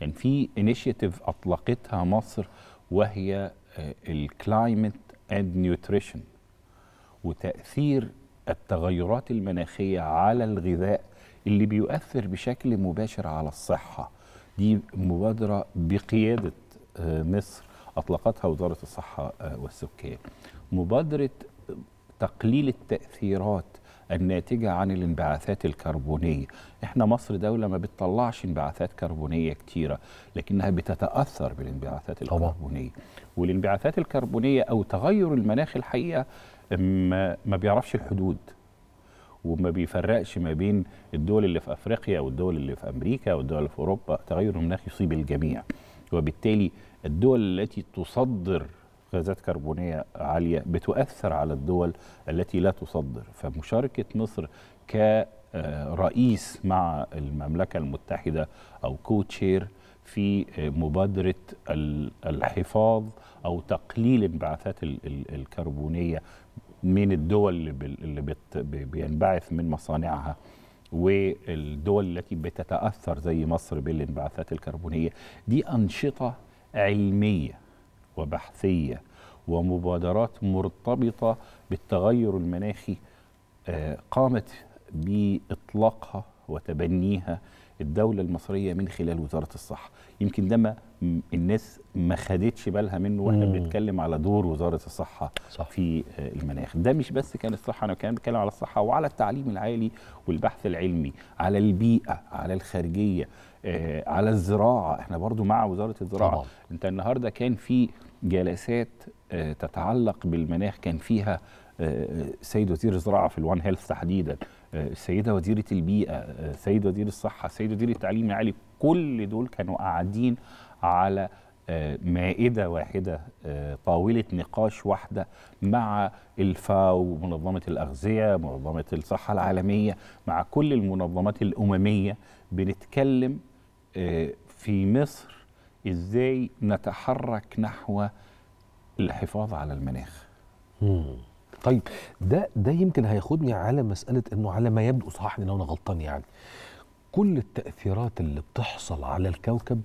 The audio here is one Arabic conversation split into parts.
كان في انيشيتيف اطلقتها مصر وهي الكلايمت اند نيوتريشن وتاثير التغيرات المناخيه على الغذاء اللي بيؤثر بشكل مباشر على الصحه دي مبادره بقياده آه، مصر اطلقتها وزاره الصحه آه، والسكان مبادره آه، تقليل التاثيرات الناتجة عن الانبعاثات الكربونية احنا مصر دولة ما بتطلعش انبعاثات كربونية كتيرة لكنها بتتأثر بالانبعاثات الكربونية والانبعاثات الكربونية أو تغير المناخ الحقيقة ما بيعرفش الحدود وما بيفرقش ما بين الدول اللي في افريقيا والدول اللي في امريكا والدول اللي في اوروبا تغير المناخ يصيب الجميع وبالتالي الدول التي تصدر غازات كربونيه عاليه بتؤثر على الدول التي لا تصدر فمشاركه مصر كرئيس مع المملكه المتحده او كوتشير في مبادره الحفاظ او تقليل انبعاثات الكربونيه من الدول اللي بينبعث من مصانعها والدول التي بتتاثر زي مصر بالانبعاثات الكربونيه دي انشطه علميه وبحثيه ومبادرات مرتبطه بالتغير المناخي آه، قامت باطلاقها وتبنيها الدوله المصريه من خلال وزاره الصحه يمكن ده ما الناس ما خدتش بالها منه واحنا بنتكلم على دور وزاره الصحه صح. في المناخ ده مش بس كان الصحه انا كان بتكلم على الصحه وعلى التعليم العالي والبحث العلمي على البيئه على الخارجيه آه، على الزراعه احنا برضو مع وزاره الزراعه طبعا. انت النهارده كان في جلسات آه، تتعلق بالمناخ كان فيها السيد وزير الزراعه في الوان هيلث تحديدا السيده وزيره البيئه السيد وزير الصحه السيد وزير التعليم العالي كل دول كانوا قاعدين على آه، مائدة واحدة آه، طاولة نقاش واحدة مع الفاو منظمة الأغذية منظمة الصحة العالمية مع كل المنظمات الأممية بنتكلم آه، في مصر إزاي نتحرك نحو الحفاظ على المناخ طيب ده ده يمكن هياخدني على مساله انه على ما يبدو صححني لو انا غلطان يعني كل التاثيرات اللي بتحصل على الكوكب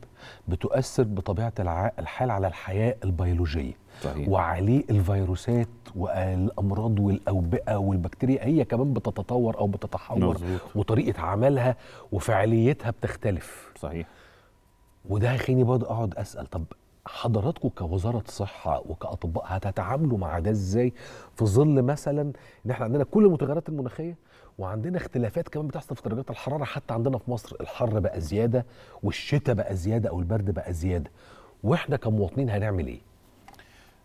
بتؤثر بطبيعه الحال على الحياه البيولوجيه صحيح. وعليه الفيروسات والامراض والاوبئه والبكتيريا هي كمان بتتطور او بتتحور مزبوط. وطريقه عملها وفعاليتها بتختلف صحيح وده هيخليني برضه اقعد اسال طب حضراتكم كوزاره صحه وكاطباء هتتعاملوا مع ده ازاي في ظل مثلا ان احنا عندنا كل المتغيرات المناخيه وعندنا اختلافات كمان بتحصل في درجات الحراره حتى عندنا في مصر الحر بقى زياده والشتاء بقى زياده او البرد بقى زياده واحنا كمواطنين هنعمل ايه؟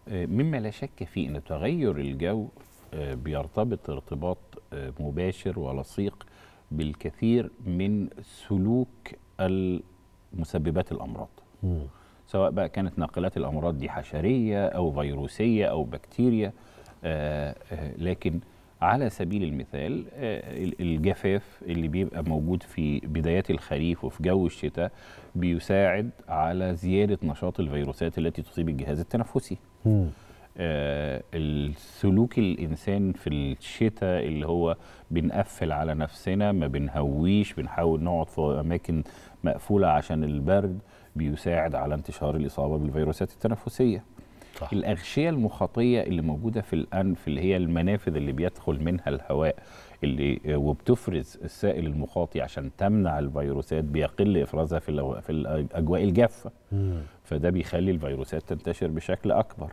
آه، مما لا شك فيه ان تغير الجو آه، بيرتبط ارتباط آه، مباشر ولصيق بالكثير من سلوك مسببات الامراض. م. سواء بقى كانت ناقلات الامراض دي حشريه او فيروسيه او بكتيريا آه، آه، لكن على سبيل المثال آه، الجفاف اللي بيبقى موجود في بدايات الخريف وفي جو الشتاء بيساعد على زياده نشاط الفيروسات التي تصيب الجهاز التنفسي. آه، السلوك الانسان في الشتاء اللي هو بنقفل على نفسنا ما بنهويش بنحاول نقعد في اماكن مقفوله عشان البرد بيساعد على انتشار الاصابه بالفيروسات التنفسيه صح. الاغشيه المخاطيه اللي موجوده في الانف اللي هي المنافذ اللي بيدخل منها الهواء اللي آه، وبتفرز السائل المخاطي عشان تمنع الفيروسات بيقل افرازها في في الاجواء الجافه فده بيخلي الفيروسات تنتشر بشكل اكبر